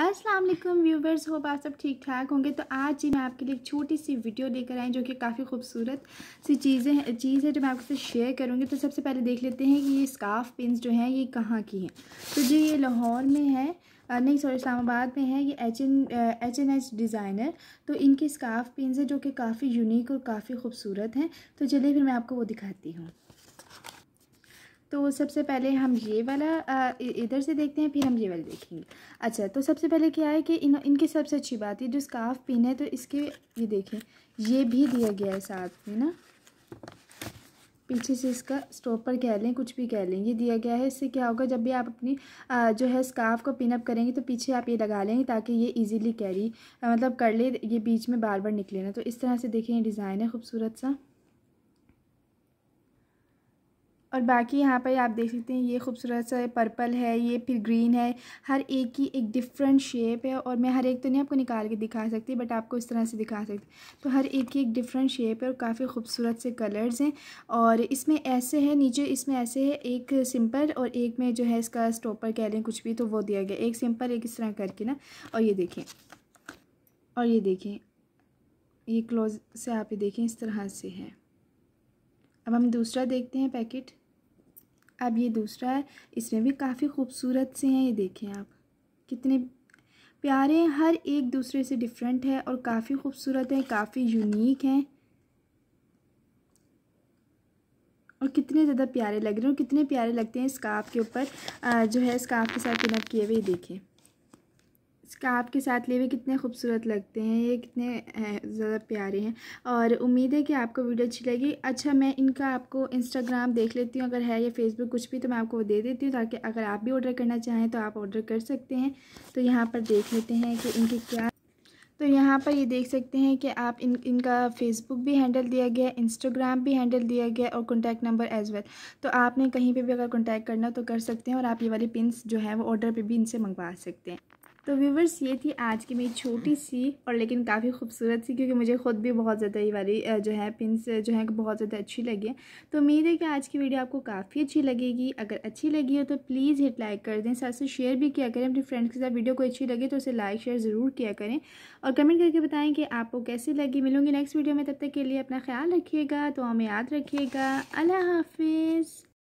अस्सलाम वालेकुम व्यूवर्स हो आप सब ठीक ठाक होंगे तो आज जी मैं आपके लिए एक छोटी सी वीडियो लेकर आई जो कि काफ़ी खूबसूरत सी चीज़ें हैं चीज़ है जो मैं आपके साथ शेयर करूँगी तो सबसे पहले देख लेते हैं कि ये स्काफ पिन जो हैं ये कहाँ की हैं तो जी ये लाहौर में है नहीं सॉरी इस्लामाबाद में है ये H N H N H designer तो इनकी स्काफ पिन है जो कि काफ़ी यूनिक और काफ़ी खूबसूरत हैं तो चलिए फिर मैं आपको वो दिखाती हूँ तो सबसे पहले हम ये वाला इधर से देखते हैं फिर हम ये वाला देखेंगे अच्छा तो सबसे पहले क्या है कि इन इनकी सबसे अच्छी बात है जो स्काफ पिन है तो इसके ये देखें ये भी दिया गया है साथ में ना पीछे से इसका स्टॉपर कह लें कुछ भी कह लें ये दिया गया है इससे क्या होगा जब भी आप अपनी आ, जो है स्काफ को पिनअप करेंगे तो पीछे आप ये लगा लेंगे ताकि ये इजीली कैरी मतलब कर ले ये बीच में बार बार निकले ना तो इस तरह से देखें ये डिज़ाइन है खूबसूरत सा और बाकी यहाँ पर आप देख सकते हैं ये खूबसूरत सा पर्पल है ये फिर ग्रीन है हर एक की एक डिफरेंट शेप है और मैं हर एक तो नहीं आपको निकाल के दिखा सकती बट आपको इस तरह से दिखा सकती तो हर एक की एक डिफरेंट शेप है और काफ़ी खूबसूरत से कलर्स हैं और इसमें ऐसे है नीचे इसमें ऐसे है एक सिंपल और एक में जो है इसका स्टोपर कह लें कुछ भी तो वो दिया गया एक सिंपल एक इस तरह करके ना और ये देखें और ये देखें ये क्लोज से आप ये देखें इस तरह से है अब हम दूसरा देखते हैं पैकेट अब ये दूसरा है इसमें भी काफ़ी खूबसूरत से हैं ये देखें आप कितने प्यारे हैं हर एक दूसरे से डिफरेंट है और काफ़ी खूबसूरत हैं काफ़ी यूनिक हैं और कितने ज़्यादा प्यारे लग रहे हैं और कितने प्यारे लगते हैं स्काफ के ऊपर जो है स्काफ के साथ पिनअप किए हुए देखें स्कार्फ के साथ लिए हुए कितने खूबसूरत लगते हैं ये कितने ज़्यादा प्यारे हैं और उम्मीद है कि आपको वीडियो अच्छी लगी अच्छा मैं इनका आपको इंस्टाग्राम देख लेती हूँ अगर है या फेसबुक कुछ भी तो मैं आपको वो दे देती हूँ ताकि अगर आप भी ऑर्डर करना चाहें तो आप ऑर्डर कर सकते हैं तो यहाँ पर देख लेते हैं कि इनके क्या तो यहाँ पर ये देख सकते हैं कि आप इन इनका फेसबुक भी हैंडल दिया गया है इंस्टाग्राम भी हैंडल दिया गया और कॉन्टैक्ट नंबर एज वेल तो आपने कहीं पे भी अगर कॉन्टैक्ट करना तो कर सकते हैं और आप ये वाली पिंस जो है वो ऑर्डर पे भी इनसे मंगवा सकते हैं तो व्यूवर्स ये थी आज की मेरी छोटी सी और लेकिन काफ़ी खूबसूरत सी क्योंकि मुझे खुद भी बहुत ज़्यादा ये वाली जो है पिंस जो है बहुत ज़्यादा अच्छी लगी है तो उम्मीद है कि आज की वीडियो आपको काफ़ी अच्छी लगेगी अगर अच्छी लगी हो तो प्लीज़ हिट लाइक कर दें साथ से शेयर भी किया करें अपने फ्रेंड्स के साथ वीडियो को अच्छी लगे तो उसे लाइक शेयर ज़रूर किया करें और कमेंट करके बताएँ कि आपको कैसी लगी मिलूंगी नेक्स्ट वीडियो में तब तक के लिए अपना ख्याल रखिएगा तो हमें याद रखिएगा अल्लाह हाफिज़